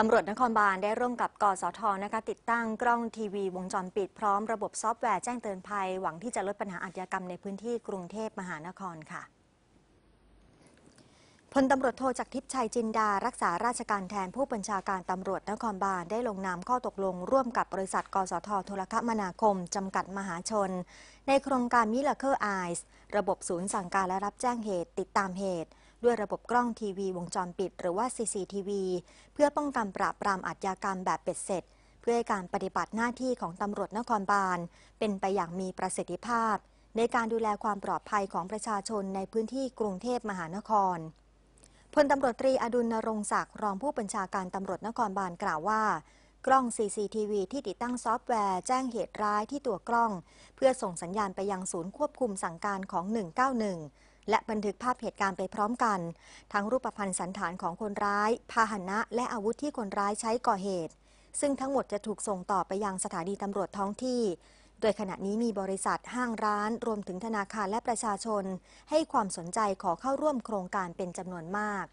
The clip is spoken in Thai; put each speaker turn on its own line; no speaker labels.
ตำรวจนครบาล ได้ร่วมกับกสทนะคะติดตั้งกล้องทีวี วงจรปิดพร้อมระบบซอฟต์แวร์ แจ้งเตือนภัย หวังที่จะลดปัญหาอาชญากรรมในพื้นที่กรุงเทพมหานครค่ะพลตำรวจโทจากทิพย์ชัยจินดา รักษาราชการแทนผู้บัญชาการตำรวจนครบาล ได้ลงนามข้อตกลง ร่วมกับบริษัทกสทโทรคมนาคมจำกัดมหาชน ในโครงการมิลเลอร์ไอส์ระบบศูนย์สั่งการและรับแจ้งเหตุ ติดตามเหตุด้วยระบบกล้องทีวีวงจรปิด หรือว่า CCTV เพื่อป้องกันปราบปรามอาชญากรรมแบบเป็ดเสร็จ เพื่อให้การปฏิบัติหน้าที่ของตำรวจนครบาล เป็นไปอย่างมีประสิทธิภาพ ในการดูแลความปลอดภัยของประชาชนในพื้นที่กรุงเทพมหานครพลตำรวจตรีอดุลนรงศักดิ์รองผู้บัญชาการตำรวจนครบาลกล่าวว่า กล้อง CCTV ที่ติดตั้งซอฟต์แวร์แจ้งเหตุร้ายที่ตัวกล้อง เพื่อส่งสัญญาณไปยังศูนย์ควบคุมสั่งการของ 191และบันทึกภาพเหตุการณ์ไปพร้อมกัน ทั้งรูปพรรณสันฐานของคนร้าย พาหนะ และอาวุธที่คนร้ายใช้ก่อเหตุ ซึ่งทั้งหมดจะถูกส่งต่อไปยังสถานีตำรวจท้องที่ โดยขณะนี้มีบริษัทห้างร้าน รวมถึงธนาคารและประชาชน ให้ความสนใจขอเข้าร่วมโครงการเป็นจำนวนมาก